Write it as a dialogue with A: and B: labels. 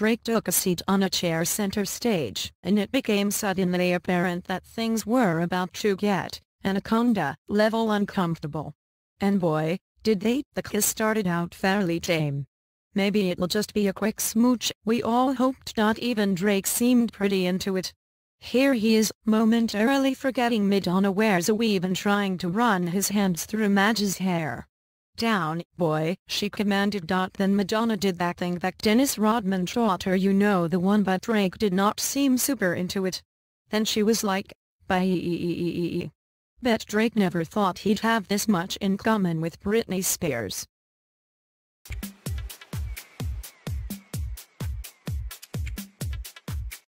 A: Drake took a seat on a chair center stage, and it became suddenly apparent that things were about to get, anaconda, level uncomfortable. And boy, did they, the kiss started out fairly tame. Maybe it'll just be a quick smooch, we all hoped not even Drake seemed pretty into it. Here he is, momentarily forgetting Madonna wears a weave and trying to run his hands through Madge's hair. Down, boy, she commanded. Dot. Then Madonna did that thing that Dennis Rodman taught her you know the one but Drake did not seem super into it. Then she was like, bye. Bet Drake never thought he'd have this much in common with Britney Spears.